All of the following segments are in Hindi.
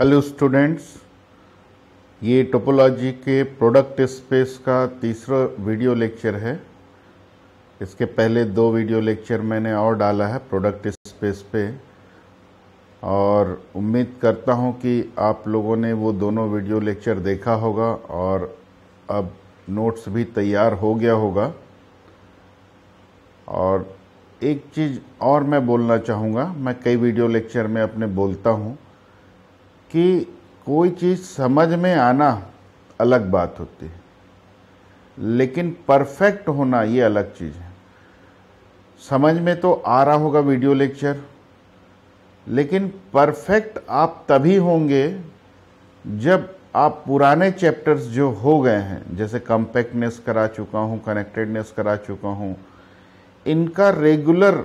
हेलो स्टूडेंट्स ये टोपोलॉजी के प्रोडक्ट स्पेस का तीसरा वीडियो लेक्चर है इसके पहले दो वीडियो लेक्चर मैंने और डाला है प्रोडक्ट स्पेस पे और उम्मीद करता हूँ कि आप लोगों ने वो दोनों वीडियो लेक्चर देखा होगा और अब नोट्स भी तैयार हो गया होगा और एक चीज़ और मैं बोलना चाहूँगा मैं कई वीडियो लेक्चर में अपने बोलता हूँ कि कोई चीज़ समझ में आना अलग बात होती है लेकिन परफेक्ट होना ये अलग चीज़ है समझ में तो आ रहा होगा वीडियो लेक्चर लेकिन परफेक्ट आप तभी होंगे जब आप पुराने चैप्टर्स जो हो गए हैं जैसे कम्पैक्टनेस करा चुका हूँ कनेक्टेडनेस करा चुका हूँ इनका रेगुलर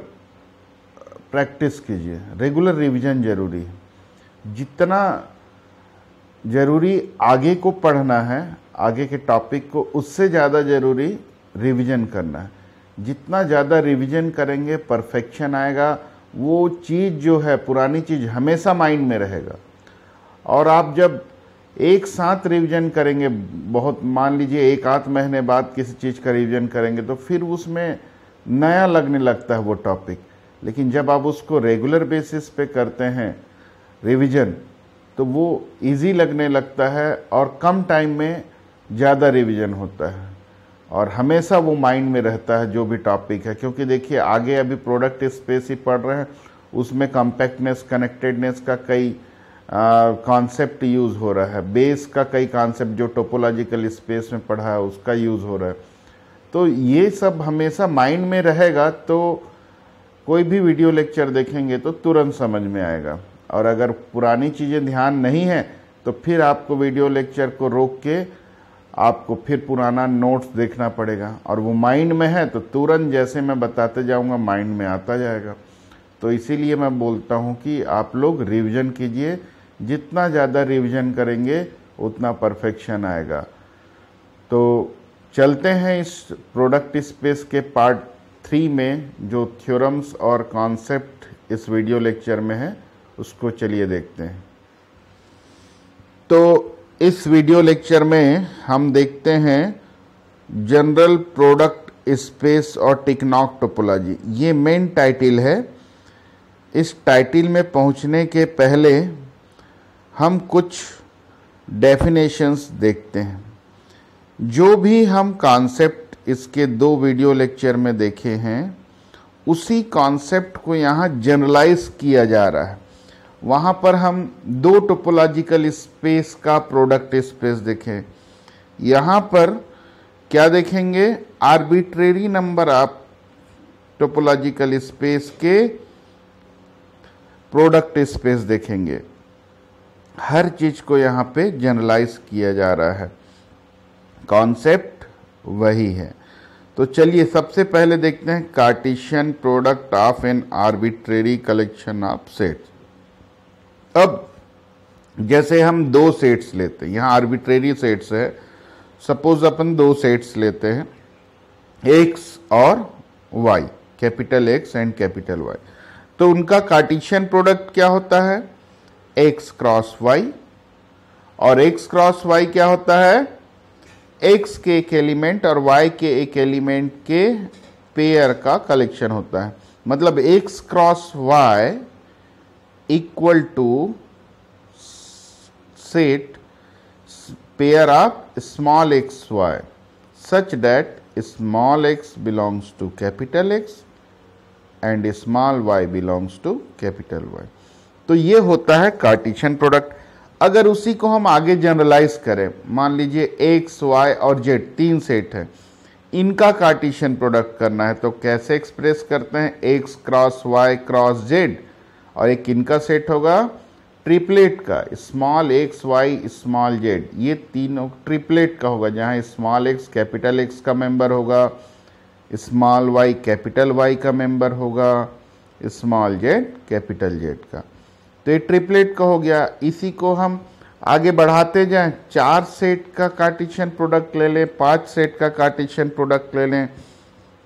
प्रैक्टिस कीजिए रेगुलर रिवीजन जरूरी है जितना ज़रूरी आगे को पढ़ना है आगे के टॉपिक को उससे ज़्यादा ज़रूरी रिवीजन करना है जितना ज़्यादा रिवीजन करेंगे परफेक्शन आएगा वो चीज़ जो है पुरानी चीज़ हमेशा माइंड में रहेगा और आप जब एक साथ रिवीजन करेंगे बहुत मान लीजिए एक आध महीने बाद किसी चीज़ का रिवीजन करेंगे तो फिर उसमें नया लगने लगता है वो टॉपिक लेकिन जब आप उसको रेगुलर बेसिस पे करते हैं रिवीजन तो वो इजी लगने लगता है और कम टाइम में ज़्यादा रिवीजन होता है और हमेशा वो माइंड में रहता है जो भी टॉपिक है क्योंकि देखिए आगे अभी प्रोडक्ट स्पेस ही पढ़ रहे हैं उसमें कॉम्पैक्टनेस कनेक्टेडनेस का कई कॉन्सेप्ट यूज़ हो रहा है बेस का कई कॉन्सेप्ट जो टोपोलॉजिकल स्पेस में पढ़ा है उसका यूज़ हो रहा है तो ये सब हमेशा माइंड में रहेगा तो कोई भी वीडियो लेक्चर देखेंगे तो तुरंत समझ में आएगा और अगर पुरानी चीज़ें ध्यान नहीं है तो फिर आपको वीडियो लेक्चर को रोक के आपको फिर पुराना नोट्स देखना पड़ेगा और वो माइंड में है तो तुरंत जैसे मैं बताते जाऊंगा माइंड में आता जाएगा तो इसीलिए मैं बोलता हूँ कि आप लोग रिविज़न कीजिए जितना ज़्यादा रिविज़न करेंगे उतना परफेक्शन आएगा तो चलते हैं इस प्रोडक्ट स्पेस के पार्ट थ्री में जो थ्योरम्स और कॉन्सेप्ट इस वीडियो लेक्चर में है उसको चलिए देखते हैं तो इस वीडियो लेक्चर में हम देखते हैं जनरल प्रोडक्ट स्पेस और टिकनॉक टोपोलॉजी ये मेन टाइटिल है इस टाइटिल में पहुंचने के पहले हम कुछ डेफिनेशंस देखते हैं जो भी हम कॉन्सेप्ट इसके दो वीडियो लेक्चर में देखे हैं उसी कॉन्सेप्ट को यहाँ जनरलाइज किया जा रहा है वहाँ पर हम दो टोपोलॉजिकल स्पेस का प्रोडक्ट स्पेस देखें यहाँ पर क्या देखेंगे आर्बिट्रेरी नंबर आप टोपोलॉजिकल स्पेस के प्रोडक्ट स्पेस देखेंगे हर चीज़ को यहां पे जनरलाइज किया जा रहा है कॉन्सेप्ट वही है तो चलिए सबसे पहले देखते हैं Cartesian product of an arbitrary collection of sets अब जैसे हम दो सेट्स लेते हैं यहाँ आर्बिट्रेरी सेट्स है सपोज अपन दो सेट्स लेते हैं एक्स और Y capital X and capital Y तो उनका कार्टिशियन प्रोडक्ट क्या होता है एक्स क्रॉस वाई और एक्स क्रॉस वाई क्या होता है एक्स के एक एलिमेंट और वाई के एक एलिमेंट के पेयर का कलेक्शन होता है मतलब X cross Y equal to set pair of small Y such that small x belongs to capital X and small y belongs to capital y तो ये होता है कार्टिशन प्रोडक्ट अगर उसी को हम आगे जनरलाइज करें मान लीजिए एक्स वाई और जेड तीन सेट हैं इनका कार्टिशन प्रोडक्ट करना है तो कैसे एक्सप्रेस करते हैं X cross Y cross Z और एक किन का सेट होगा ट्रिपलेट का small X Y small Z ये तीनों ट्रिपलेट का होगा जहाँ स्मॉल एक्स कैपिटल एक्स का मेंबर होगा स्मॉल वाई कैपिटल वाई का मेंबर होगा स्मॉल जेड कैपिटल जेड का तो ये ट्रिपलेट का हो गया इसी को हम आगे बढ़ाते जाएं चार सेट का कार्टिशन प्रोडक्ट ले लें पांच सेट का कार्टिशन प्रोडक्ट ले लें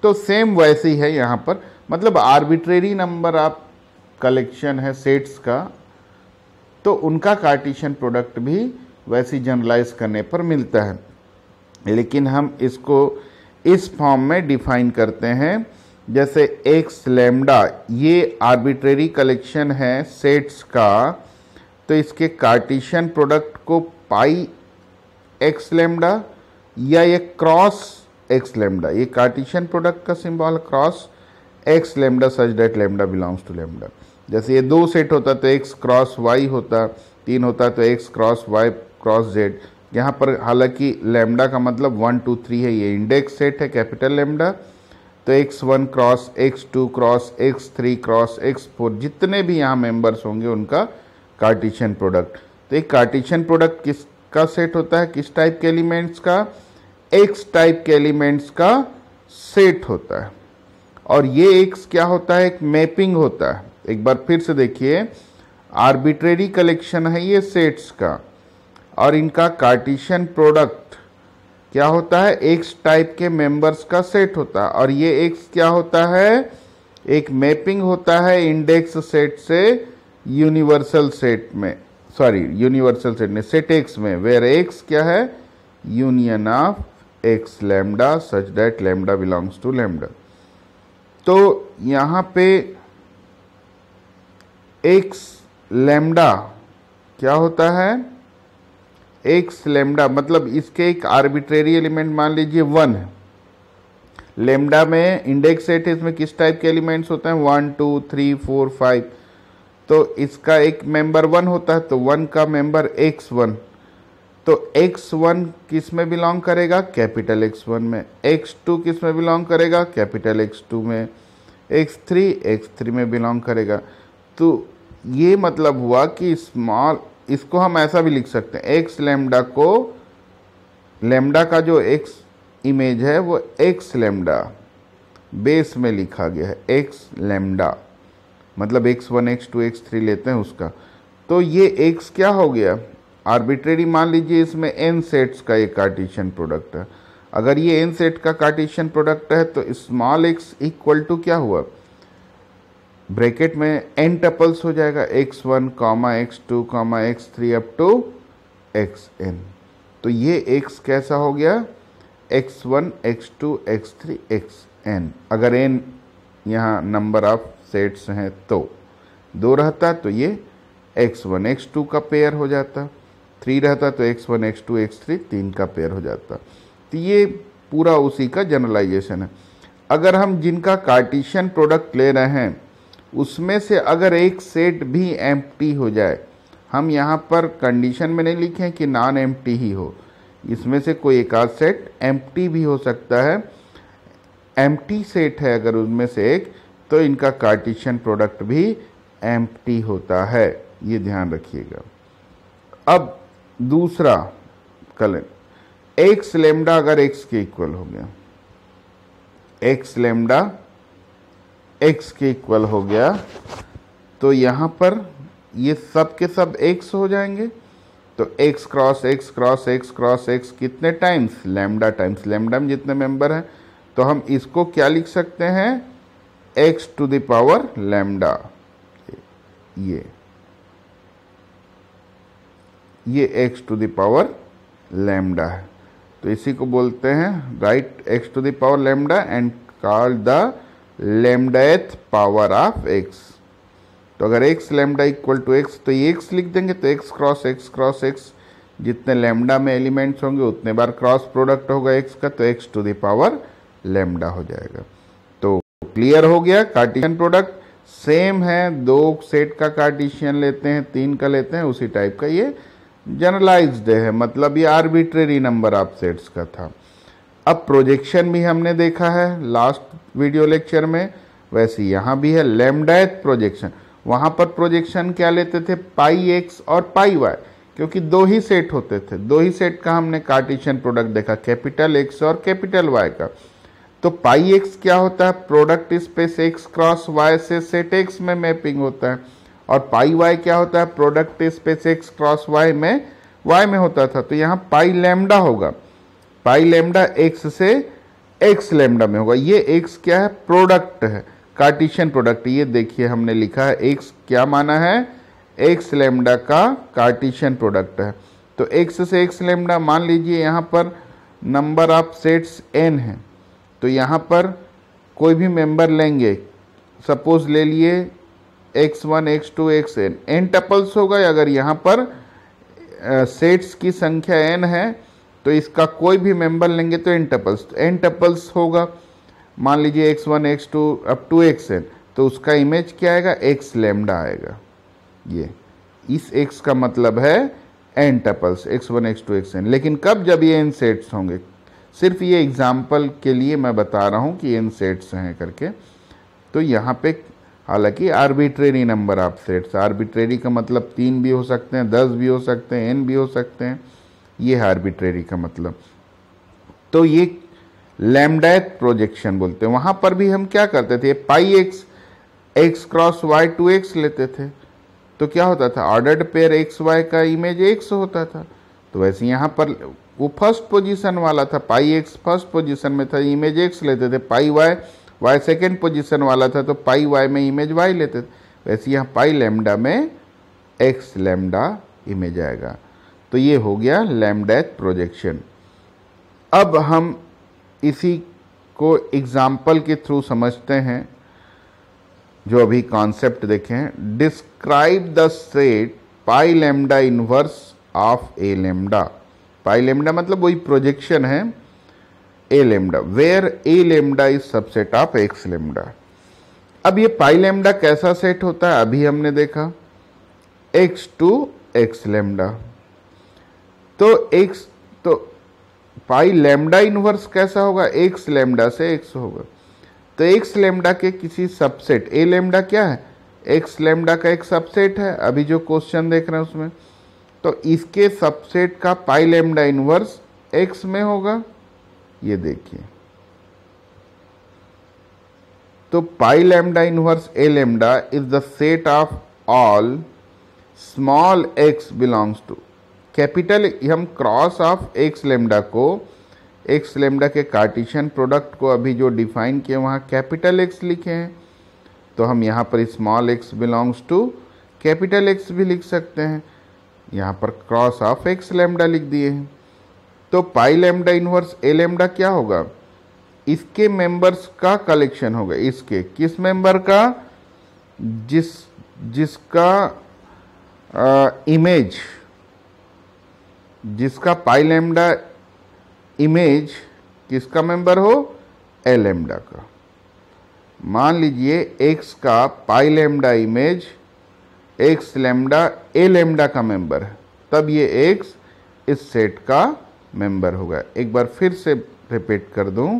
तो सेम वैसे ही है यहाँ पर मतलब आर्बिट्रेरी नंबर आप कलेक्शन है सेट्स का तो उनका कार्टिशन प्रोडक्ट भी वैसे जनरलाइज करने पर मिलता है लेकिन हम इसको इस फॉर्म में डिफाइन करते हैं जैसे एक्स लेमडा ये आर्बिट्रेरी कलेक्शन है सेट्स का तो इसके कार्टिशन प्रोडक्ट को पाई एक्स लेमडा या ये क्रॉस एक्स लेमडा ये कार्टिशन प्रोडक्ट का symbol cross X lambda such that lambda belongs to lambda जैसे ये दो सेट होता तो एक्स क्रॉस वाई होता तीन होता तो x cross Y cross Z यहाँ पर हालांकि लेमडा का मतलब वन टू थ्री है ये इंडेक्स सेट है कैपिटल लेमडा तो X one cross X two cross X three cross X four जितने भी यहाँ मेंबर्स होंगे उनका कार्टिशन प्रोडक्ट तो एक कार्टिशन प्रोडक्ट किसका सेट होता है किस टाइप के एलिमेंट्स का एक्स टाइप के एलिमेंट्स का सेट होता है और ये एक्स क्या होता है एक मैपिंग होता है एक बार फिर से देखिए आर्बिट्रेरी कलेक्शन है ये सेट्स का और इनका कार्टिशन प्रोडक्ट क्या होता है एक्स टाइप के मेंबर्स का सेट होता है और ये एक्स क्या होता है एक मैपिंग होता है इंडेक्स सेट से यूनिवर्सल सेट में सॉरी यूनिवर्सल सेट में सेट एक्स में वेयर एक्स क्या है union of X lambda such that lambda belongs to lambda तो यहाँ पे एक्स लेमडा क्या होता है एक्स लेमडा मतलब इसके एक आर्बिट्रेरी एलिमेंट मान लीजिए वन है लेमडा में इंडेक्स सेट है इसमें किस टाइप के एलिमेंट्स होते हैं one two three four five तो इसका एक मेंबर वन होता है तो वन का मेंबर एक्स वन तो एक्स वन किस में बिलोंग करेगा कैपिटल एक्स वन में एक्स टू किस में बिलोंग करेगा कैपिटल एक्स टू में एक्स थ्री एक्स थ्री में बिलोंग करेगा तो ये मतलब हुआ कि स्मॉल इसको हम ऐसा भी लिख सकते हैं एक्स लेमडा को लेमडा का जो एक्स इमेज है वो एक्स लेमडा बेस में लिखा गया है एक्स लेमडा मतलब X one x to X three लेते हैं उसका तो ये एक्स क्या हो गया आर्बिट्रेरी मान लीजिए इसमें एन सेट्स का एक कार्टिशन प्रोडक्ट है अगर ये एन सेट का कार्टिशन प्रोडक्ट है तो स्मॉल एक्स इक्वल टू क्या हुआ ब्रैकेट में एन टपल्स हो जाएगा X one comma X two comma X three up to x N तो ये एक्स कैसा हो गया X one x to X three X N अगर एन यहाँ नंबर ऑफ सेट्स हैं तो दो रहता तो ये एक्स वन एक्स टू का पेयर हो जाता थ्री रहता तो X one x to X three तीन का पेयर हो जाता तो ये पूरा उसी का जनरलाइजेशन है अगर हम जिनका कार्टिशियन प्रोडक्ट ले रहे हैं उसमें से अगर एक सेट भी एम हो जाए हम यहाँ पर कंडीशन में नहीं लिखे कि नॉन एम ही हो इसमें से कोई एक आध सेट एम भी हो सकता है एम सेट है अगर उनमें से एक तो इनका कार्टिशन प्रोडक्ट भी एम होता है ये ध्यान रखिएगा अब दूसरा कलन एक्स लेमडा अगर एक्स के इक्वल हो गया एक्स लेमडा एक्स के इक्वल हो गया तो यहाँ पर ये सब के सब एक्स हो जाएंगे तो x cross x cross x cross x कितने टाइम्स लैम्डा टाइम्स लैम्डा में जितने मेंबर हैं तो हम इसको क्या लिख सकते हैं एक्स टू दावर लैम्डा ये ये एक्स टू दावर लैम्डा है तो इसी को बोलते हैं right x to the power lambda and called the lambdath power of x तो अगर x lambda equal to x तो ये एक्स लिख देंगे तो x cross x cross x जितने लेमडा में एलिमेंट्स होंगे उतने बार क्रॉस प्रोडक्ट होगा एक्स का तो एक्स टू दावर लेमडा हो जाएगा तो क्लियर हो गया कार्टिशियन प्रोडक्ट सेम है दो सेट का कार्टिशियन लेते हैं तीन का लेते हैं उसी टाइप का ये जनरलाइज्ड है मतलब ये आर्बिट्रेरी नंबर ऑफ सेट्स का था अब प्रोजेक्शन भी हमने देखा है लास्ट वीडियो लेक्चर में वैसे यहाँ भी है लेमडाइथ प्रोजेक्शन वहाँ पर प्रोजेक्शन क्या लेते थे पाई एक्स और पाई वाई क्योंकि दो ही सेट होते थे दो ही सेट का हमने कार्टिशन प्रोडक्ट देखा कैपिटल एक्स और कैपिटल वाई का तो पाई एक्स क्या होता है product space x cross y से सेट एक्स में मैपिंग होता है और पाई वाई क्या होता है product space x cross y में वाई में होता था तो यहाँ पाई लेमडा होगा पाई लेमडा एक्स से एक्स लेमडा में होगा ये एक्स क्या है प्रोडक्ट है कार्टिशियन प्रोडक्ट ये देखिए हमने लिखा है एक्स क्या माना है एक्स लेमडा का कार्टिशियन प्रोडक्ट है तो एक्स से एक्स लेमडा मान लीजिए यहाँ पर नंबर ऑफ सेट्स एन है तो यहाँ पर कोई भी मेंबर लेंगे सपोज ले लिए x one x to x n n tuples होगा अगर यहाँ पर सेट्स की संख्या एन है तो इसका कोई भी मेंबर लेंगे तो एन टपल्स तो एन टपल्स होगा मान लीजिए एक्स वन एक्स टू अब टू एक्स एन तो उसका इमेज क्या आएगा एक्स लेमडा आएगा ये इस एक्स का मतलब है n tuples x one x to x n लेकिन कब जब ये एन सेट्स होंगे सिर्फ ये एग्जाम्पल के लिए मैं बता रहा हूँ कि एन सेट्स हैं करके तो यहाँ पे हालांकि arbitrary number of sets arbitrary का मतलब तीन भी हो सकते हैं दस भी हो सकते हैं एन भी हो सकते हैं ये है आर्बिट्रेरी का मतलब तो ये लैमडाइथ प्रोजेक्शन बोलते हैं वहां पर भी हम क्या करते थे pi x x cross y to x लेते थे तो क्या होता था ऑर्डर्ड पेयर एक्स वाई का इमेज एक्स होता था तो वैसे यहां पर वो फर्स्ट पोजीशन वाला था पाई एक्स फर्स्ट पोजीशन में था इमेज एक्स लेते थे pi y y second position वाला था तो पाई वाई में इमेज वाई लेते थे वैसे यहाँ पाई लेमडा में एक्स लेमडा इमेज आएगा तो ये हो गया लैमडैच प्रोजेक्शन अब हम इसी को एग्ज़ाम्पल के थ्रू समझते हैं जो अभी कॉन्सेप्ट देखें describe the set pi lambda inverse of A lambda pi lambda मतलब वही प्रोजेक्शन है A lambda where A lambda is subset of x lambda अब ये पाई लेमडा कैसा सेट होता है अभी हमने देखा एक्स टू एक्स लेमडा तो x तो पाई लेमडा इनवर्स कैसा होगा एक्स लेमडा से एक्स होगा तो एक्स लेमडा के किसी सबसेट ए लेमडा क्या है एक्स लेमडा का एक सबसेट है अभी जो क्वेश्चन देख रहे हैं उसमें तो इसके सबसेट का पाई लेमडा इनवर्स एक्स में होगा ये देखिए तो pi lambda inverse A lambda is the set of all small x belongs to capital हम क्रॉस ऑफ एक्स लेमडा को एक्स लेमडा के कार्टिशन प्रोडक्ट को अभी जो डिफाइन किए वहाँ कैपिटल एक्स लिखे हैं तो हम यहाँ पर small x belongs to capital X भी लिख सकते हैं यहाँ पर क्रॉस ऑफ एक्स लेमडा लिख दिए हैं तो pi lambda inverse A lambda क्या होगा इसके मेंबर्स का कलेक्शन होगा इसके किस मेंबर का जिस जिसका आ, इमेज जिसका पाई लेमडा इमेज किसका मेंबर हो एल एमडा का मान लीजिए एक्स का pi lambda image x lambda A lambda का मेंबर है तब ये एक्स इस सेट का मेंबर होगा एक बार फिर से रिपीट कर दूं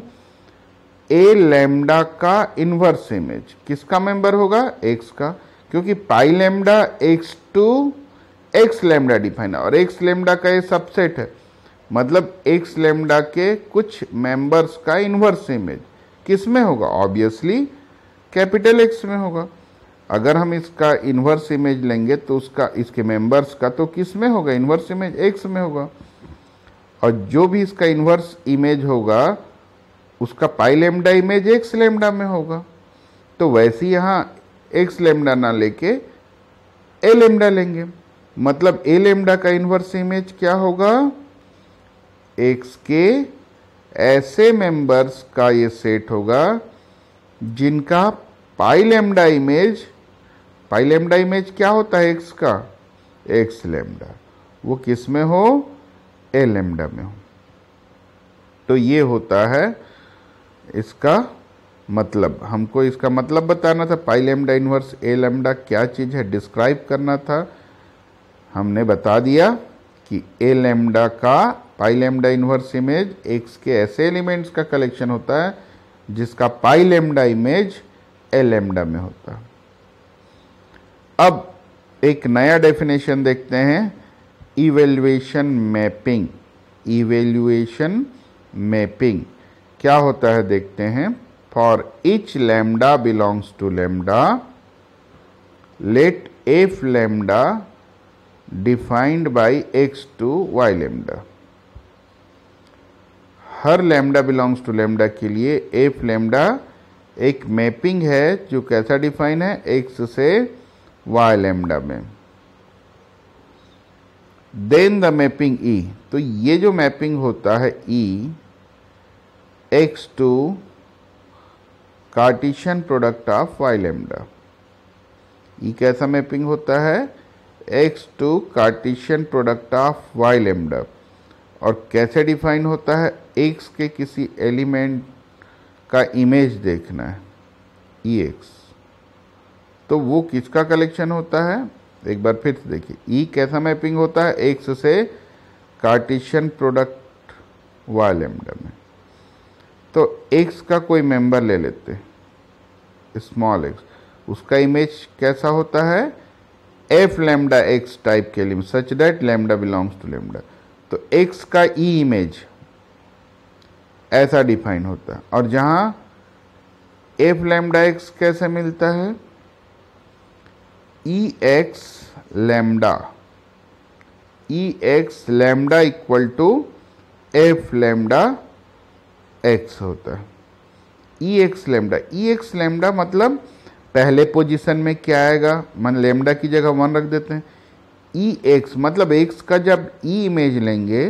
ए लेमडा का इन्वर्स इमेज किसका मेंबर होगा एक्स का क्योंकि pi lambda x to x lambda define और एक्स लेमडा का ये सबसेट है मतलब एक्स लेमडा के कुछ मेंबर्स का इन्वर्स इमेज किस में होगा ऑब्वियसली कैपिटल एक्स में होगा अगर हम इसका इन्वर्स इमेज लेंगे तो उसका इसके मेंबर्स का तो किस में होगा इन्वर्स इमेज एक्स में होगा और जो भी इसका इन्वर्स इमेज होगा उसका pi lambda image x lambda में होगा तो वैसे यहाँ एक्स लेमडा ना लेके ए लेमडा लेंगे मतलब ए लेमडा का इन्वर्स इमेज क्या होगा एक्स के ऐसे मेंबर्स का ये सेट होगा जिनका pi lambda image pi lambda image क्या होता है एक्स का एक्स लेमडा वो किस में हो ए लेमडा में हो तो ये होता है इसका मतलब हमको इसका मतलब बताना था pi lambda inverse A lambda क्या चीज़ है डिस्क्राइब करना था हमने बता दिया कि ए लेमडा का pi lambda inverse image x के ऐसे एलिमेंट्स का कलेक्शन होता है जिसका pi lambda image A lambda में होता है अब एक नया डेफिनेशन देखते हैं इवेल्युएशन मैपिंग इवेल्युएशन मैपिंग क्या होता है देखते हैं for each lambda belongs to lambda let f lambda defined by to y lambda. हर लेमडा बिलोंग्स टू लेमडा के लिए एफ लेमडा एक मैपिंग है जो कैसा डिफाइन है एक्स से वाई लेमडा में देन द मैपिंग ई तो ये जो मैपिंग होता है e x to Cartesian product of Y lambda e कैसा मैपिंग होता है x to Cartesian product of Y lambda और कैसे डिफाइन होता है एक्स के किसी एलिमेंट का इमेज देखना है ई एक्स तो वो किसका कलेक्शन होता है एक बार फिर से देखिए ई e कैसा मैपिंग होता है एक्स से कार्टिशियन प्रोडक्ट वाई लेमडा में तो एक्स का कोई मेंबर ले लेते स्मॉल एक्स उसका इमेज कैसा होता है एफ लेमडा एक्स टाइप के लिए such that lambda belongs to lambda तो एक्स का ई e इमेज ऐसा डिफाइन होता है और जहां एफ लेमडा एक्स कैसे मिलता है e x lambda e x lambda equal to f lambda x होता है e x lambda e x lambda मतलब पहले पोजीशन में क्या आएगा मन लेमडा की जगह वन रख देते हैं ई e एक्स मतलब एक्स का जब ई e इमेज लेंगे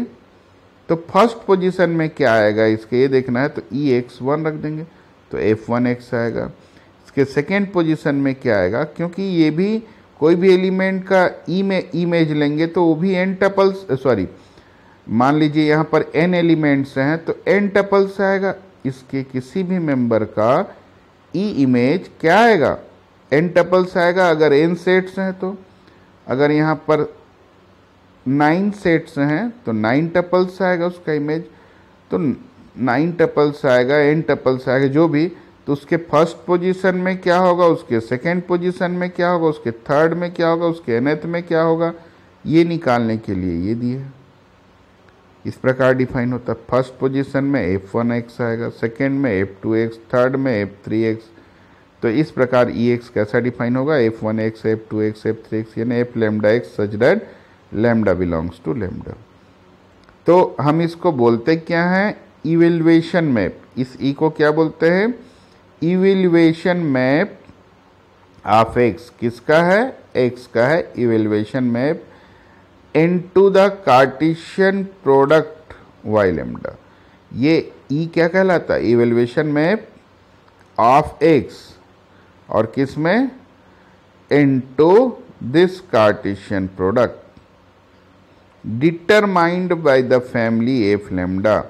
तो फर्स्ट पोजीशन में क्या आएगा इसके ये देखना है तो ई एक्स वन रख देंगे तो एफ वन एक्स आएगा इसके सेकेंड पोजीशन में क्या आएगा क्योंकि ये भी कोई भी एलिमेंट का ई e में इमेज लेंगे तो वो भी एन टपल्स सॉरी मान लीजिए यहाँ पर एन एलिमेंट्स हैं तो एन टपल्स आएगा इसके किसी भी मेंबर का ई e इमेज क्या आएगा एन टपल्स आएगा अगर एन सेट्स हैं तो अगर यहाँ पर नाइन सेट्स हैं तो नाइन टपल्स आएगा उसका इमेज तो नाइन टपल्स आएगा एन टपल्स आएगा जो भी तो उसके फर्स्ट पोजीशन में क्या होगा उसके सेकंड पोजीशन में क्या होगा उसके थर्ड में क्या होगा उसके एनथ में क्या होगा ये निकालने के लिए ये दिए इस प्रकार डिफाइन होता है फर्स्ट पोजीशन में एफ वन एक्स आएगा सेकेंड में एफ टू एक्स थर्ड में एफ थ्री एक्स तो इस प्रकार ई e एक्स कैसा डिफाइन होगा f one x f two x f three x यानी f lambda x such that lambda belongs to lambda तो हम इसको बोलते क्या हैं इवेल्युएशन मैप इस ई e को क्या बोलते हैं इवेल्युएशन मैप ऑफ एक्स किसका है एक्स का है evaluation map into the Cartesian product y lambda ये ई e क्या कहलाता है इवेल्युएशन में ऑफ एक्स और किस में into this Cartesian product determined by the family f lambda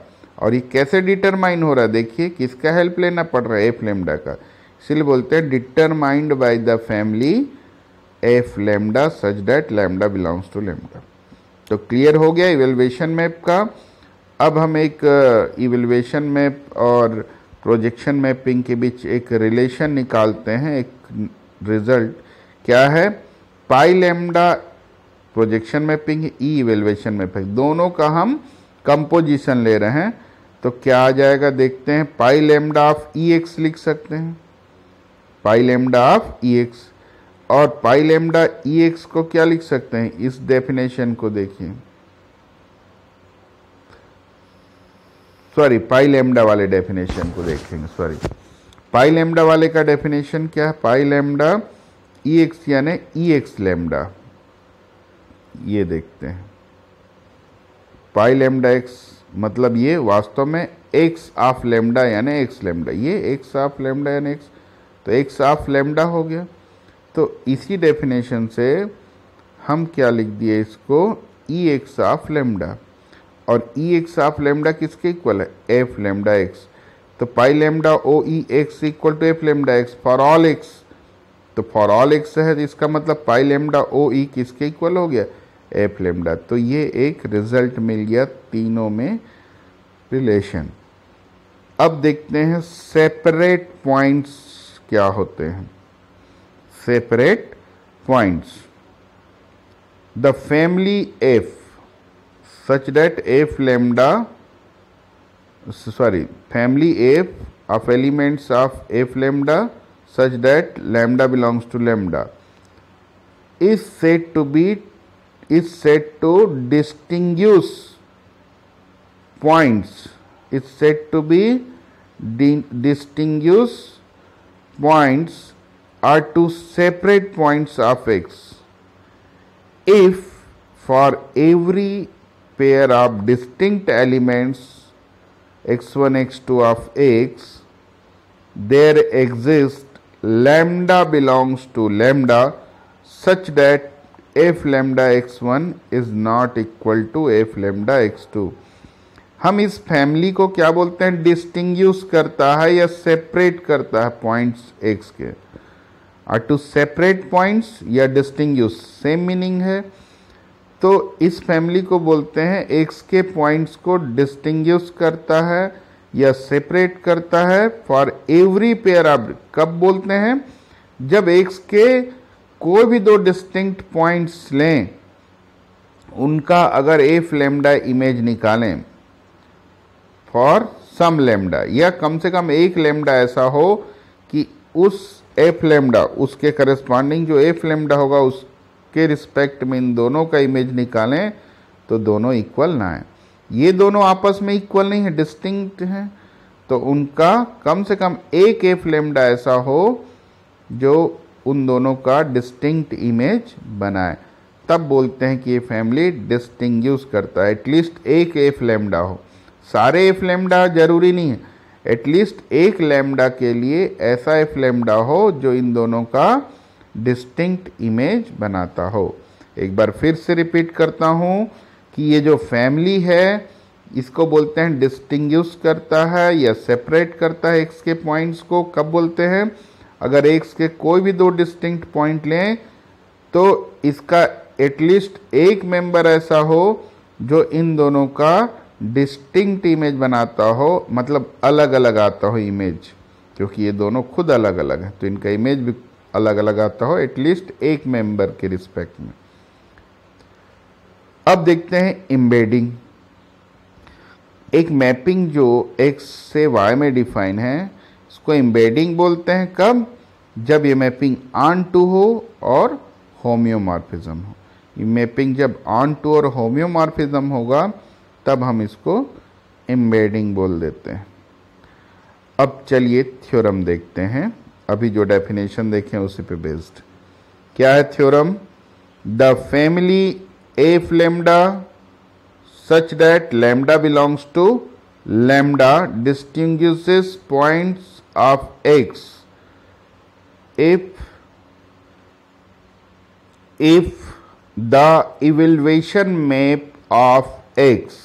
और ये कैसे डिटरमाइन हो रहा है देखिए किसका हेल्प लेना पड़ रहा है एफ लेमडा का इसलिए बोलते हैं determined by the family f lambda such that lambda belongs to lambda तो क्लियर हो गया इवेलुएशन मैप का अब हम एक इवेलुएशन uh, मैप और प्रोजेक्शन मैपिंग के बीच एक रिलेशन निकालते हैं एक रिजल्ट क्या है pi lambda projection mapping e evaluation mapping दोनों का हम कंपोजिशन ले रहे हैं तो क्या आ जाएगा देखते हैं pi lambda of e x लिख सकते हैं pi lambda of e x और pi lambda e e x को क्या लिख सकते हैं इस डेफिनेशन को देखिए सॉरी पाई लेमडा वाले डेफिनेशन को देखेंगे सॉरी पाई लेमडा वाले का डेफिनेशन क्या है pi lambda e e x यानी ई e एक्स लेमडा ये देखते हैं पाई लेमडा एक्स मतलब ये वास्तव में एक्स ऑफ लेमडा यानी एक्स लेमडा ये एक्स ऑफ लेमडा यानी एक्स तो एक्स ऑफ लेमडा हो गया तो इसी डेफिनेशन से हम क्या लिख दिए इसको ई एक्स ऑफ लेमडा और ई एक्स ऑफ लेमडा किसके इक्वल है एफ लेमडा एक्स तो pi lambda o e x equal to f lambda x for all x तो फॉर ऑल एक्स है तो इसका मतलब पाई लेमडा ओ ई किसके इक्वल हो गया एफ लेमडा तो ये एक रिजल्ट मिल गया तीनों में रिलेशन अब देखते हैं सेपरेट पॉइंट्स क्या होते हैं separate points. The family F such that F lambda sorry family F of elements of F lambda such that lambda belongs to lambda is said to be is said to distinguish points is said to be distinguish points are two separate points of x if for every pair of distinct elements x1 x2 of x there exists lambda belongs to lambda such that f lambda x1 is not equal to f lambda x2 हम इस फैमिली को क्या बोलते हैं डिस्टिंग्यूश करता है या सेपरेट करता है पॉइंट्स एक्स के आर टू सेपरेट पॉइंट्स या डिस्टिंग सेम मीनिंग है तो इस फैमिली को बोलते हैं एक्स के पॉइंट्स को डिस्टिंग करता है या सेपरेट करता है फॉर एवरी पेयर ऑफ कब बोलते हैं जब एक्स के कोई भी दो डिस्टिंक्ट पॉइंट्स लें उनका अगर एफ लेमडा इमेज निकालें फॉर सम लेमडा या कम से कम एक लेमडा ऐसा हो कि उस एफ लेमडा उसके करस्पॉन्डिंग जो एफ लेमडा होगा उसके रिस्पेक्ट में इन दोनों का इमेज निकालें तो दोनों इक्वल ना आए ये दोनों आपस में इक्वल नहीं है डिस्टिंक्ट हैं तो उनका कम से कम एक एफ लेमडा ऐसा हो जो उन दोनों का डिस्टिंक्ट इमेज बनाए तब बोलते हैं कि ये फैमिली डिस्टिंग करता है एटलीस्ट एक एफ लेमडा हो सारे एफ लेमडा जरूरी नहीं है एटलीस्ट एक लैम्डा के लिए ऐसा एफ लैम्डा हो जो इन दोनों का डिस्टिंक्ट इमेज बनाता हो एक बार फिर से रिपीट करता हूँ कि ये जो फैमिली है इसको बोलते हैं डिस्टिंग करता है या सेपरेट करता है एक्स के पॉइंट्स को कब बोलते हैं अगर एक्स के कोई भी दो डिस्टिंक्ट पॉइंट लें तो इसका एटलीस्ट एक मेंबर ऐसा हो जो इन दोनों का डिस्टिंक्ट इमेज बनाता हो मतलब अलग अलग आता हो इमेज क्योंकि ये दोनों खुद अलग अलग हैं तो इनका इमेज भी अलग अलग आता हो एटलीस्ट एक मेंबर के रिस्पेक्ट में अब देखते हैं इम्बेडिंग एक मैपिंग जो एक्स से वाई में डिफाइन है इसको इम्बेडिंग बोलते हैं कब जब ये मैपिंग ऑन टू हो और होम्योमार्फिज्म हो ये मैपिंग जब ऑन टू और होम्योमार्फिज्म होगा तब हम इसको एम्बेडिंग बोल देते हैं अब चलिए थ्योरम देखते हैं अभी जो डेफिनेशन देखें उसी पे बेस्ड क्या है theorem the family f lambda such that lambda belongs to lambda distinguish points of x if if the evaluation map of x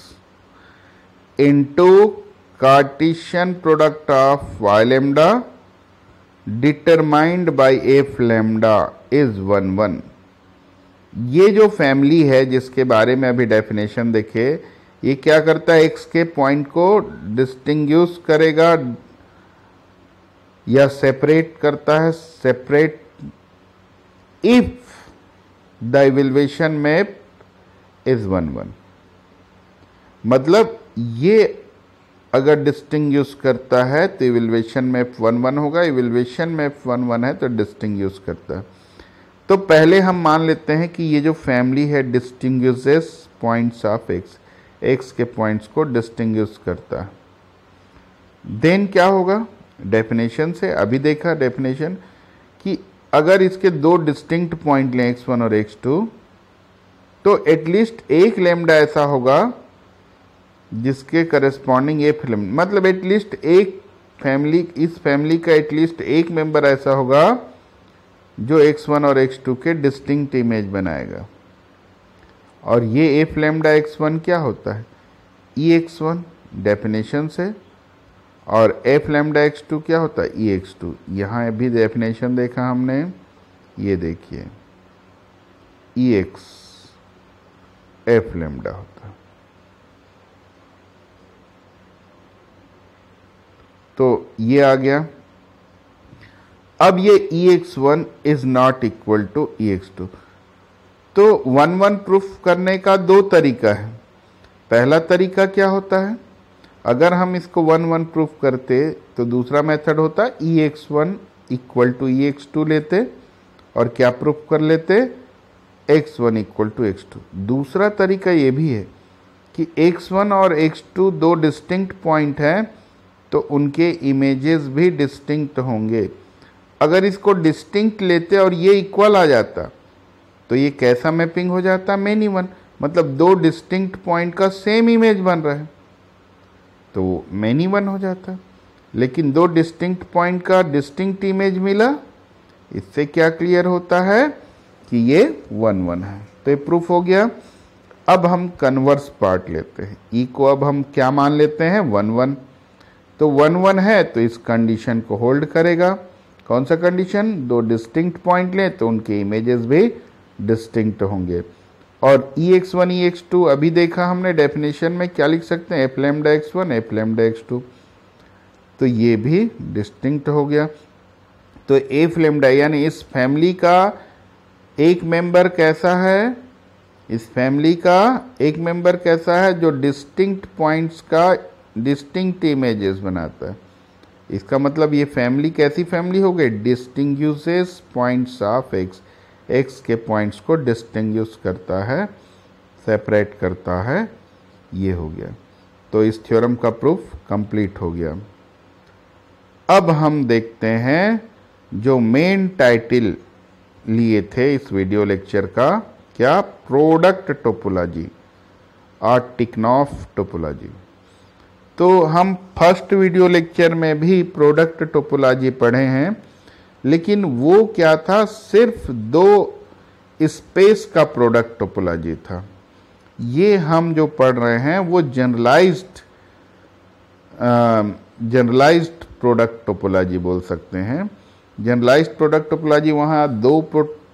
into Cartesian product of Y lambda determined by f lambda is one one ये जो फैमिली है जिसके बारे में अभी डेफिनेशन देखे ये क्या करता है एक्स के पॉइंट को डिस्टिंग करेगा या सेपरेट करता है separate if the evaluation map is one one मतलब ये अगर डिस्टिंग करता है तो इवेल्युएशन में एफ वन वन होगा इवेल्युएशन में एफ वन वन है तो डिस्टिंग यूज करता है तो पहले हम मान लेते हैं कि ये जो फैमिली है distinguish points of x x के पॉइंट्स को डिस्टिंग करता है देन क्या होगा डेफिनेशन से अभी देखा डेफिनेशन कि अगर इसके दो डिस्टिंक्ट पॉइंट लें एक्स वन और एक्स टू तो एटलीस्ट एक लेमडा ऐसा होगा जिसके करस्पॉन्डिंग ये फिल्म मतलब एटलीस्ट एक फैमिली इस फैमिली का एटलीस्ट एक मेंबर ऐसा होगा जो x1 और x2 के डिस्टिंक्ट इमेज बनाएगा और ये एफ लेमडा एक्स वन क्या होता है ई एक्स वन डेफिनेशन से और एफ लेमडा एक्स टू क्या होता है ई एक्स टू यहाँ भी डेफिनेशन देखा हमने ये देखिए ई एक्स एफ लेमडा होता तो ये आ गया अब ये e x one is not equal to e x two तो वन वन प्रूफ करने का दो तरीका है पहला तरीका क्या होता है अगर हम इसको वन वन प्रूफ करते तो दूसरा मेथड होता e x one equal to e x two लेते और क्या प्रूफ कर लेते x one equal to x two दूसरा तरीका ये भी है कि एक्स वन और एक्स टू दो डिस्टिंक्ट पॉइंट हैं तो उनके इमेजेस भी डिस्टिंक्ट होंगे अगर इसको डिस्टिंक्ट लेते और ये इक्वल आ जाता तो ये कैसा मैपिंग हो जाता मेनी वन मतलब दो डिस्टिंक्ट पॉइंट का सेम इमेज बन रहा है तो मैनी वन हो जाता लेकिन दो डिस्टिंक्ट पॉइंट का डिस्टिंक्ट इमेज मिला इससे क्या क्लियर होता है कि ये वन वन है तो ये प्रूफ हो गया अब हम कन्वर्स पार्ट लेते हैं ई को अब हम क्या मान लेते हैं वन वन तो वन वन है तो इस कंडीशन को होल्ड करेगा कौन सा कंडीशन दो डिस्टिंक्ट पॉइंट लें तो उनके इमेजेस भी डिस्टिंक्ट होंगे और e x one e x two अभी देखा हमने डेफिनेशन में क्या लिख सकते हैं f lambda x one f lambda x two तो ये भी डिस्टिंक्ट हो गया तो ए फ्लेमडा e यानी इस फैमिली का एक मेंबर कैसा है इस फैमिली का एक मेंबर कैसा है जो डिस्टिंक्ट पॉइंट्स का डिस्टिंक्ट इमेजेस बनाता है इसका मतलब ये फैमिली कैसी फैमिली हो गई distinguish points of x x के पॉइंट्स को डिस्टिंग करता है सेपरेट करता है ये हो गया तो इस थ्योरम का प्रूफ कंप्लीट हो गया अब हम देखते हैं जो मेन टाइटल लिए थे इस वीडियो लेक्चर का क्या प्रोडक्ट टोपोलॉजी और टिकनॉफ टोपोलॉजी तो हम फर्स्ट वीडियो लेक्चर में भी प्रोडक्ट टोपोलॉजी पढ़े हैं लेकिन वो क्या था सिर्फ दो स्पेस का प्रोडक्ट टोपोलॉजी था ये हम जो पढ़ रहे हैं वो जनरलाइज्ड जनरलाइज प्रोडक्ट टोपोलॉजी बोल सकते हैं जनरलाइज्ड प्रोडक्ट टोपोलॉजी वहाँ दो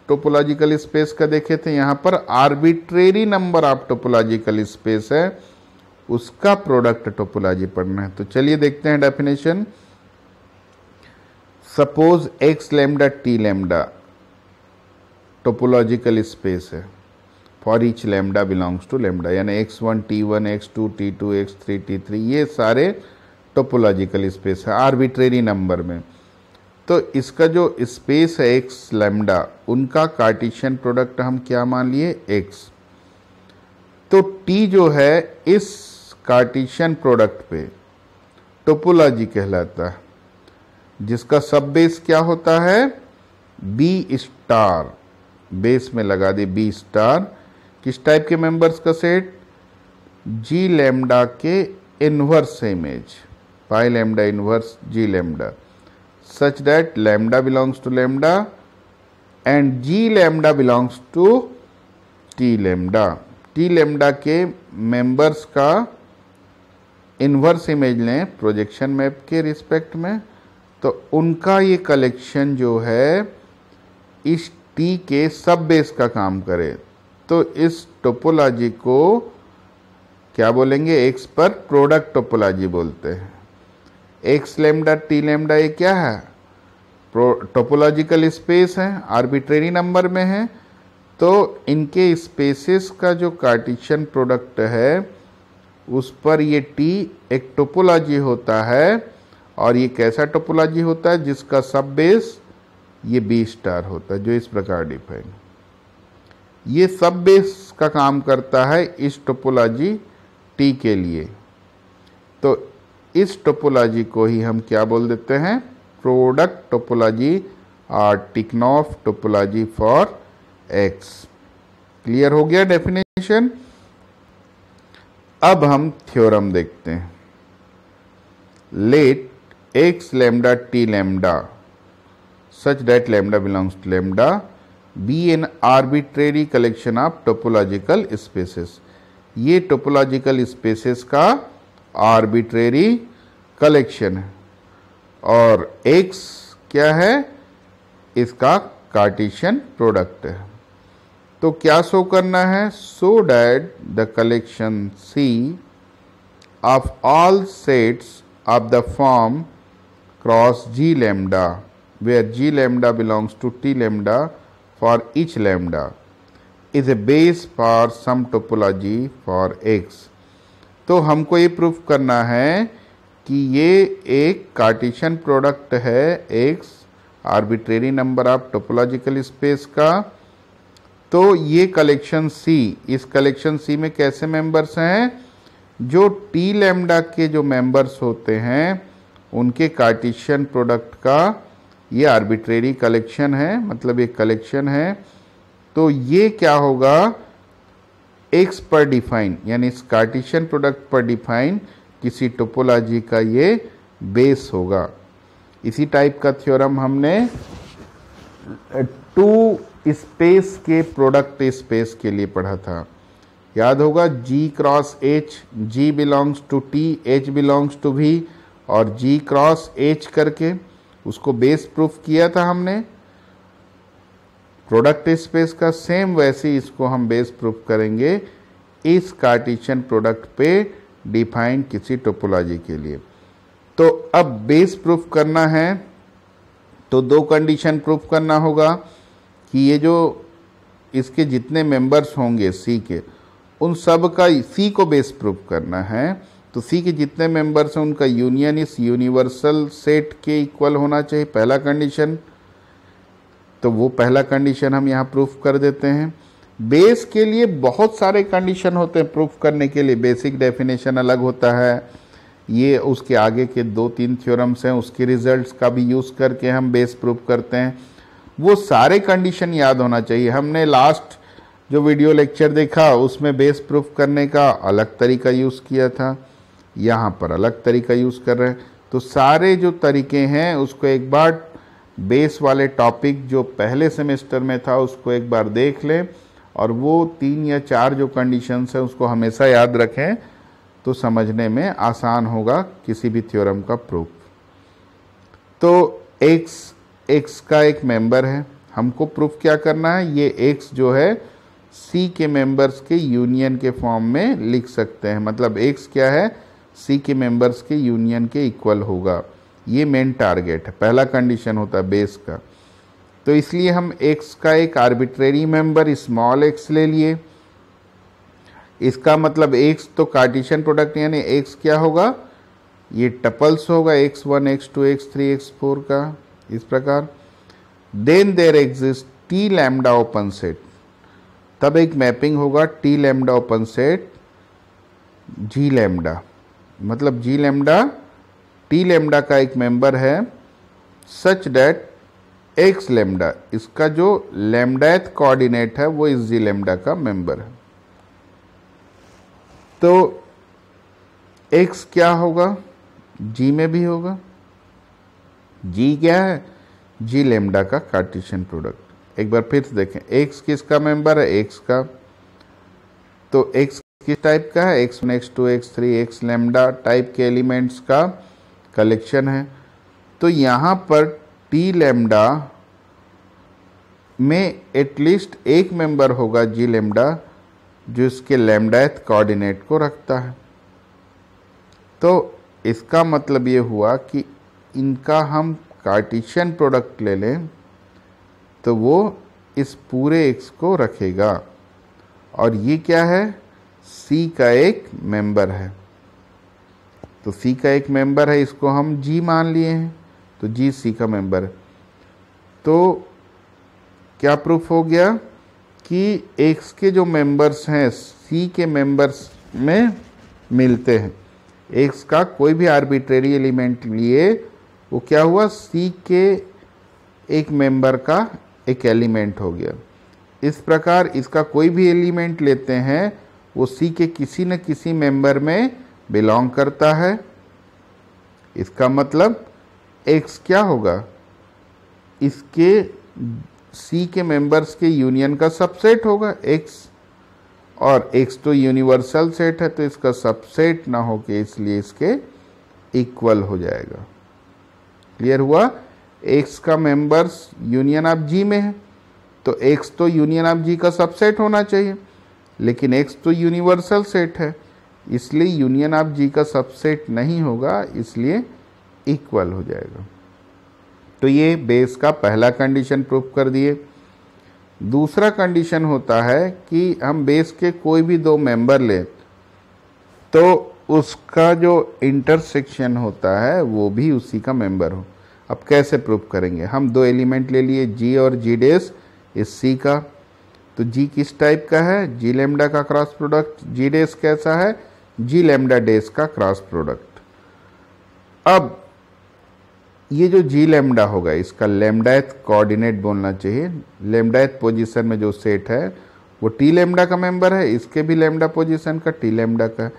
टोपोलॉजिकल स्पेस का देखे थे यहाँ पर arbitrary number of topological space है उसका प्रोडक्ट टोपोलॉजी पढ़ना है तो चलिए देखते हैं definition suppose X lambda T lambda topological space है for each lambda belongs to lambda यानी X one T one x two T two X three T three ये सारे टोपोलॉजिकल स्पेस है आर्बिट्रेरी नंबर में तो इसका जो स्पेस है एक्स लेमडा उनका कार्टिशियन प्रोडक्ट हम क्या मान लिए एक्स तो टी जो है इस कार्टिशियन प्रोडक्ट पे टोपोलॉजी कहलाता है जिसका सब बेस क्या होता है बी स्टार बेस में लगा दे बी स्टार किस टाइप के मेंबर्स का सेट जी लेमडा के inverse image pi lambda inverse G lambda such that lambda belongs to lambda and G lambda belongs to T lambda T lambda के मेंबर्स का इन्वर्स इमेज लें प्रोजेक्शन मैप के रिस्पेक्ट में तो उनका ये कलेक्शन जो है इस टी के सब बेस का काम करे तो इस टोपोलॉजी को क्या बोलेंगे एक्स पर प्रोडक्ट टोपोलॉजी बोलते हैं एक्स लेमडा टी लेमडा ये क्या है टोपोलॉजिकल स्पेस है आर्बिट्रेरी नंबर में है तो इनके स्पेसेस का जो कार्टिशन प्रोडक्ट है उस पर ये टी एक टोपोलॉजी होता है और ये कैसा टोपोलॉजी होता है जिसका सब बेस ये बी स्टार होता है जो इस प्रकार डिफाइन ये सब बेस का काम करता है इस टोपोलॉजी टी के लिए तो इस टोपोलॉजी को ही हम क्या बोल देते हैं प्रोडक्ट टोपोलॉजी और Tychonoff topology for X clear हो गया डेफिनेशन अब हम थ्योरम देखते हैं let X lambda T lambda such that lambda belongs to lambda be an arbitrary collection of topological spaces ये टोपोलॉजिकल स्पेसेस का आर्बिट्रेरी कलेक्शन है और एक्स क्या है इसका कार्टेशियन प्रोडक्ट है तो क्या शो करना है so that the collection C of all sets of the form cross G lambda where G lambda belongs to T lambda for each lambda is a base for some topology for X तो हमको ये प्रूफ करना है कि ये एक कार्टिशन प्रोडक्ट है X arbitrary number of topological space का तो ये कलेक्शन सी इस कलेक्शन सी में कैसे मेंबर्स हैं जो टी लेमडा के जो मेंबर्स होते हैं उनके कार्टिशियन प्रोडक्ट का ये आर्बिट्रेरी कलेक्शन है मतलब एक कलेक्शन है तो ये क्या होगा एक्स पर डिफाइन यानी इस कार्टिशियन प्रोडक्ट पर डिफाइन किसी टोपोलॉजी का ये बेस होगा इसी टाइप का थ्योरम हमने टू स्पेस के प्रोडक्ट स्पेस के लिए पढ़ा था याद होगा G cross H G belongs to T H belongs to V और जी क्रॉस एच करके उसको बेस प्रूफ किया था हमने प्रोडक्ट स्पेस का सेम वैसे इसको हम बेस प्रूफ करेंगे इस कार्टिशन प्रोडक्ट पे डिफाइन किसी टोपोलॉजी के लिए तो अब बेस प्रूफ करना है तो दो कंडीशन प्रूफ करना होगा कि ये जो इसके जितने मेंबर्स होंगे सी के उन सब का सी को बेस प्रूफ करना है तो सी के जितने मेंबर्स हैं उनका यूनियन इस यूनिवर्सल सेट के इक्वल होना चाहिए पहला कंडीशन तो वो पहला कंडीशन हम यहाँ प्रूफ कर देते हैं बेस के लिए बहुत सारे कंडीशन होते हैं प्रूफ करने के लिए बेसिक डेफिनेशन अलग होता है ये उसके आगे के दो तीन थ्योरम्स हैं उसके रिजल्ट्स का भी यूज़ करके हम बेस प्रूफ करते हैं वो सारे कंडीशन याद होना चाहिए हमने लास्ट जो वीडियो लेक्चर देखा उसमें बेस प्रूफ करने का अलग तरीका यूज़ किया था यहाँ पर अलग तरीका यूज़ कर रहे हैं तो सारे जो तरीके हैं उसको एक बार बेस वाले टॉपिक जो पहले सेमेस्टर में था उसको एक बार देख लें और वो तीन या चार जो कंडीशंस हैं उसको हमेशा याद रखें तो समझने में आसान होगा किसी भी थ्योरम का प्रूफ तो एक एक्स का एक मेंबर है हमको प्रूफ क्या करना है ये एक्स जो है सी के मेंबर्स के यूनियन के फॉर्म में लिख सकते हैं मतलब एक्स क्या है सी के मेंबर्स के यूनियन के इक्वल होगा ये मेन टारगेट है पहला कंडीशन होता है बेस का तो इसलिए हम एक्स का एक आर्बिट्रेरी मेंबर स्मॉल एक्स ले लिए इसका मतलब एक्स तो कार्टिशन प्रोडक्ट यानी एक्स क्या होगा ये टपल्स होगा X one x to X three X four का इस प्रकार then there exist T lambda open set तब एक मैपिंग होगा T lambda open set G lambda मतलब जी लैमडा टी लैमडा का एक मेंबर है सच डैट एक्स लेमडा इसका जो लेमडैथ कोऑर्डिनेट है वो इस जी लेमडा का मेंबर है तो एक्स क्या होगा जी में भी होगा जी क्या है जी लेमडा का कार्टिशन प्रोडक्ट एक बार फिर से देखें एक्स किसका मेंबर है एक्स का तो एक्स किस टाइप का है X one x to X three X lambda type के एलिमेंट्स का कलेक्शन है तो यहाँ पर टी लेमडा में एटलीस्ट एक मेंबर होगा जी लेमडा जो इसके लेमडाथ कोऑर्डिनेट को रखता है तो इसका मतलब ये हुआ कि इनका हम कार्टिशियन प्रोडक्ट ले लें तो वो इस पूरे एक्स को रखेगा और ये क्या है सी का एक मेंबर है तो सी का एक मेंबर है इसको हम जी मान लिए हैं तो जी सी का मेंबर है तो क्या प्रूफ हो गया कि एक्स के जो मेंबर्स हैं सी के मेंबर्स में मिलते हैं एक्स का कोई भी आर्बिट्रेरी एलिमेंट लिए वो क्या हुआ सी के एक मेंबर का एक एलिमेंट हो गया इस प्रकार इसका कोई भी एलिमेंट लेते हैं वो सी के किसी न किसी मेंबर में बिलोंग करता है इसका मतलब एक्स क्या होगा इसके सी के मेंबर्स के यूनियन का सबसेट होगा एक्स और एक्स तो यूनिवर्सल सेट है तो इसका सबसेट ना हो के इसलिए इसके इक्वल हो जाएगा क्लियर हुआ एक्स का मेंबर्स यूनियन ऑफ जी में है तो एक्स तो यूनियन ऑफ जी का सबसेट होना चाहिए लेकिन एक्स तो यूनिवर्सल सेट है इसलिए यूनियन ऑफ जी का सबसेट नहीं होगा इसलिए इक्वल हो जाएगा तो ये बेस का पहला कंडीशन प्रूफ कर दिए दूसरा कंडीशन होता है कि हम बेस के कोई भी दो मेंबर लें तो उसका जो इंटरसेक्शन होता है वो भी उसी का मेंबर हो अब कैसे प्रूफ करेंगे हम दो एलिमेंट ले लिए जी और जी डेस इस सी का तो जी किस टाइप का है जी लेमडा का क्रॉस प्रोडक्ट जी डेस कैसा है जी लेमडा डेस का क्रॉस प्रोडक्ट अब ये जो जी लेमडा होगा इसका लेमडाइथ कोऑर्डिनेट बोलना चाहिए लेमडाइथ पोजीशन में जो सेट है वो टी लेमडा का मेंबर है इसके भी लेमडा पोजीशन का टी लेमडा का है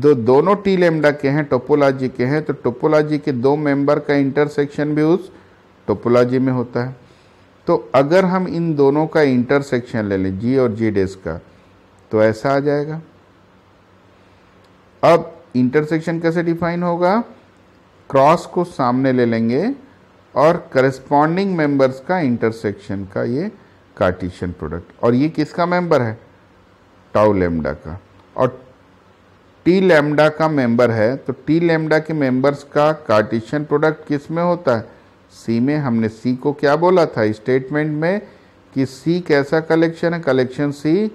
दो दोनों टी लेमडा के हैं टोपोलॉजी के हैं तो टोपोलॉजी के दो मेंबर का इंटरसेक्शन भी उस टोपोलॉजी में होता है तो अगर हम इन दोनों का इंटरसेक्शन ले लें जी और जी डेस का तो ऐसा आ जाएगा अब इंटरसेक्शन कैसे डिफाइन होगा क्रॉस को सामने ले लेंगे और करस्पॉन्डिंग मेंबर्स का इंटरसेक्शन का ये कार्टिशन प्रोडक्ट और ये किसका मेंबर है टाउ लेमडा का और टी लैम्डा का मेंबर है तो टी लैम्डा के मेंबर्स का कार्टिशन प्रोडक्ट किस में होता है सी में हमने सी को क्या बोला था स्टेटमेंट में कि सी कैसा कलेक्शन है कलेक्शन सी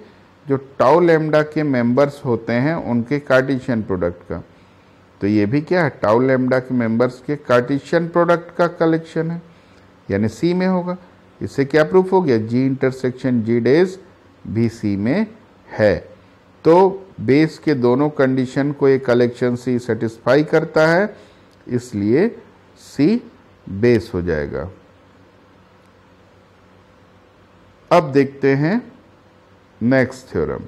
जो टाउ लेमडा के मेंबर्स होते हैं उनके कार्टिशियन प्रोडक्ट का तो ये भी क्या है टाउ लेमडा के मेंबर्स के कार्टिशियन प्रोडक्ट का कलेक्शन है यानी सी में होगा इससे क्या प्रूफ हो गया जी इंटरसेक्शन जी डेज भी सी में है तो बेस के दोनों कंडीशन को ये कलेक्शन सी सेटिस्फाई करता है इसलिए सी बेस हो जाएगा अब देखते हैं नेक्स्ट थ्योरम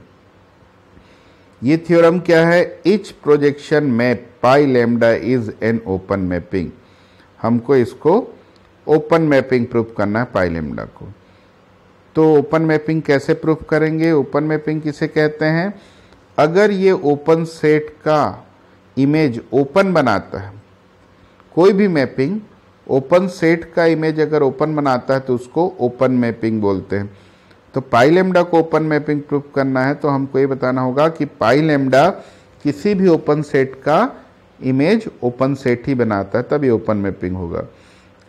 ये थ्योरम क्या है each projection map pi lambda is an open mapping हमको इसको ओपन मैपिंग प्रूफ करना है पाई लेमडा को तो ओपन मैपिंग कैसे प्रूफ करेंगे ओपन मैपिंग किसे कहते हैं अगर ये ओपन सेट का इमेज ओपन बनाता है कोई भी मैपिंग ओपन सेट का इमेज अगर ओपन बनाता है तो उसको ओपन मैपिंग बोलते हैं तो पाई लेमडा को ओपन मैपिंग प्रूफ करना है तो हमको ये बताना होगा कि पाई लेमडा किसी भी ओपन सेट का इमेज ओपन सेट ही बनाता है तब ये ओपन मैपिंग होगा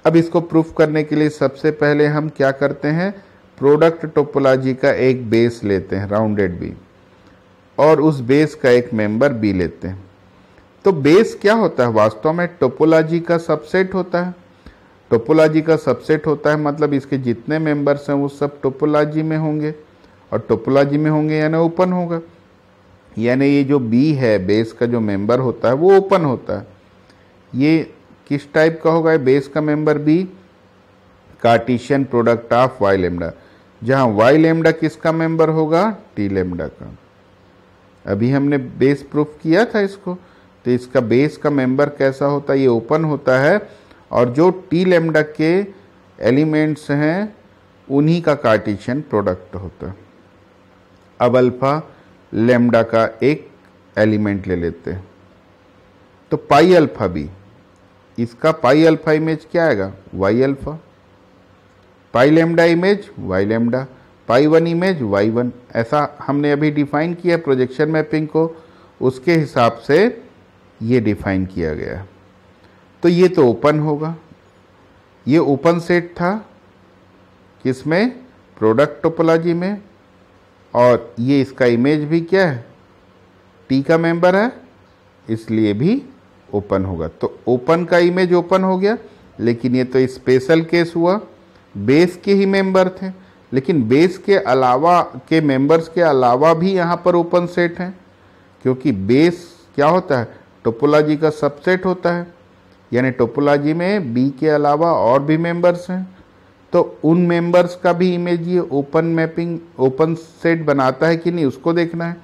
अब इसको प्रूफ करने के लिए सबसे पहले हम क्या करते हैं प्रोडक्ट टोपोलॉजी का एक बेस लेते हैं राउंडेड भी और उस बेस का एक मेंबर बी लेते हैं तो बेस क्या होता है वास्तव में टोपोलॉजी का सबसेट होता है टोपोलॉजी का सबसेट होता है मतलब इसके जितने मेंबर्स हैं वो सब टोपोलॉजी में होंगे और टोपोलॉजी में होंगे यानी ओपन होगा यानी ये जो बी है बेस का जो मेंबर होता है वो ओपन होता है ये किस टाइप का होगा बेस का member B cartesian product of Y lambda जहाँ वाई लेमडा किसका मेंबर होगा टी लेमडा का अभी हमने बेस प्रूफ किया था इसको तो इसका बेस का मेंबर कैसा होता है ये ओपन होता है और जो टी लेमडा के एलिमेंट्स हैं उन्हीं का कार्टिशियन प्रोडक्ट होता है अब अल्फ़ा लेमडा का एक एलिमेंट ले लेते हैं तो पाई अल्फ़ा भी इसका पाई अल्फ़ा इमेज क्या आएगा Y alpha pi lambda image Y lambda pi one image Y one ऐसा हमने अभी डिफाइन किया प्रोजेक्शन मैपिंग को उसके हिसाब से ये डिफाइन किया गया तो ये तो ओपन होगा ये ओपन सेट था किसमें प्रोडक्ट टोपोलॉजी में और ये इसका इमेज भी क्या है टी का मेंबर है इसलिए भी ओपन होगा तो ओपन का इमेज ओपन हो गया लेकिन ये तो स्पेशल केस हुआ बेस के ही मेंबर थे लेकिन बेस के अलावा के मेंबर्स के अलावा भी यहाँ पर ओपन सेट हैं क्योंकि बेस क्या होता है टोपोलॉजी का सबसेट होता है यानी टोपोलॉजी में बी के अलावा और भी मेंबर्स हैं तो उन मेंबर्स का भी इमेज ये ओपन मैपिंग ओपन सेट बनाता है कि नहीं उसको देखना है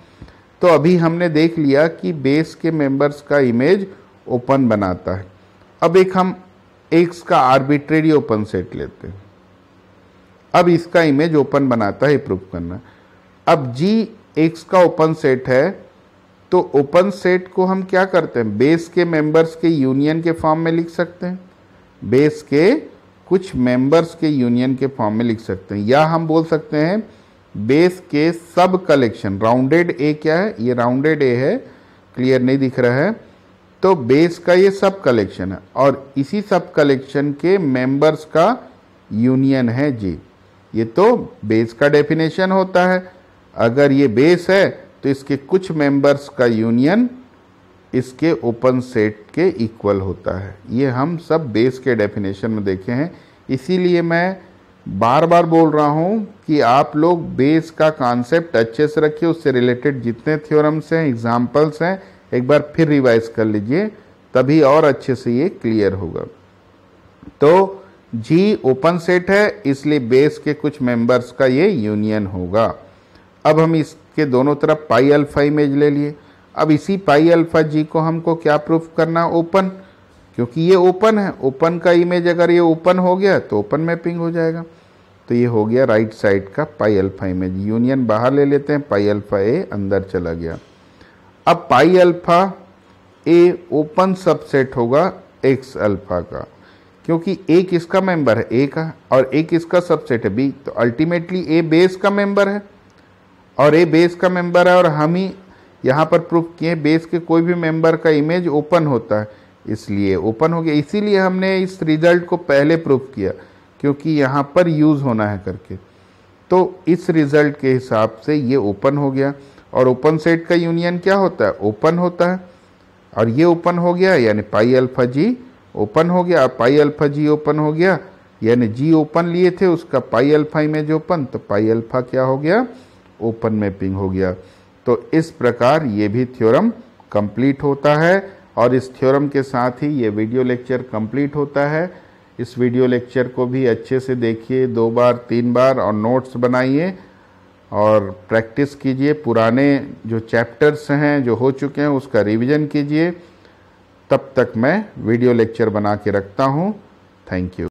तो अभी हमने देख लिया कि बेस के मेंबर्स का इमेज ओपन बनाता है अब एक हम एक्स का आर्बिट्रेरी ओपन सेट लेते हैं अब इसका इमेज ओपन बनाता है प्रूफ करना अब जी एक्स का ओपन सेट है तो ओपन सेट को हम क्या करते हैं बेस के मेंबर्स के यूनियन के फॉर्म में लिख सकते हैं बेस के कुछ मेंबर्स के यूनियन के फॉर्म में लिख सकते हैं या हम बोल सकते हैं बेस के सब कलेक्शन राउंडेड ए क्या है ये राउंडेड ए है क्लियर नहीं दिख रहा है तो बेस का ये सब कलेक्शन है और इसी सब कलेक्शन के मेंबर्स का यूनियन है जी ये तो बेस का डेफिनेशन होता है अगर ये बेस है तो इसके कुछ मेंबर्स का यूनियन इसके ओपन सेट के इक्वल होता है ये हम सब बेस के डेफिनेशन में देखे हैं इसीलिए मैं बार बार बोल रहा हूँ कि आप लोग बेस का कॉन्सेप्ट अच्छे से रखिए उससे रिलेटेड जितने थ्योरम्स हैं एग्जाम्पल्स हैं एक बार फिर रिवाइज कर लीजिए तभी और अच्छे से ये क्लियर होगा तो जी ओपन सेट है इसलिए बेस के कुछ मेंबर्स का ये यूनियन होगा अब हम इसके दोनों तरफ पाई अल्फा इमेज ले लिए अब इसी पाई अल्फा जी को हमको क्या प्रूफ करना ओपन क्योंकि ये ओपन है ओपन का इमेज अगर ये ओपन हो गया तो ओपन मैपिंग हो जाएगा तो ये हो गया राइट साइड का पाई अल्फा इमेज यूनियन बाहर ले लेते हैं पाई अल्फा ए अंदर चला गया अब pi alpha A open subset होगा एक्स अल्फा का क्योंकि ए किसका मेंबर है ए का और ए किसका सबसेट है बी तो अल्टीमेटली ए बेस का मेंबर है और ए बेस का मेंबर है और हम ही यहाँ पर प्रूफ किए बेस के कोई भी मेंबर का इमेज ओपन होता है इसलिए ओपन हो गया इसीलिए हमने इस रिजल्ट को पहले प्रूफ किया क्योंकि यहाँ पर यूज़ होना है करके तो इस रिज़ल्ट के हिसाब से ये ओपन हो गया और ओपन सेट का यूनियन क्या होता है ओपन होता है और ये ओपन हो गया यानी पाई अल्फा जी ओपन हो गया पाई अल्फा जी ओपन हो गया यानी जी ओपन लिए थे उसका पाई अल्फा इमेज ओपन तो पाई अल्फा क्या हो गया ओपन मैपिंग हो गया तो इस प्रकार ये भी थ्योरम कंप्लीट होता है और इस थ्योरम के साथ ही ये वीडियो लेक्चर कंप्लीट होता है इस वीडियो लेक्चर को भी अच्छे से देखिए दो बार तीन बार और नोट्स बनाइए और प्रैक्टिस कीजिए पुराने जो चैप्टर्स हैं जो हो चुके हैं उसका रिवीजन कीजिए तब तक मैं वीडियो लेक्चर बना के रखता हूँ थैंक यू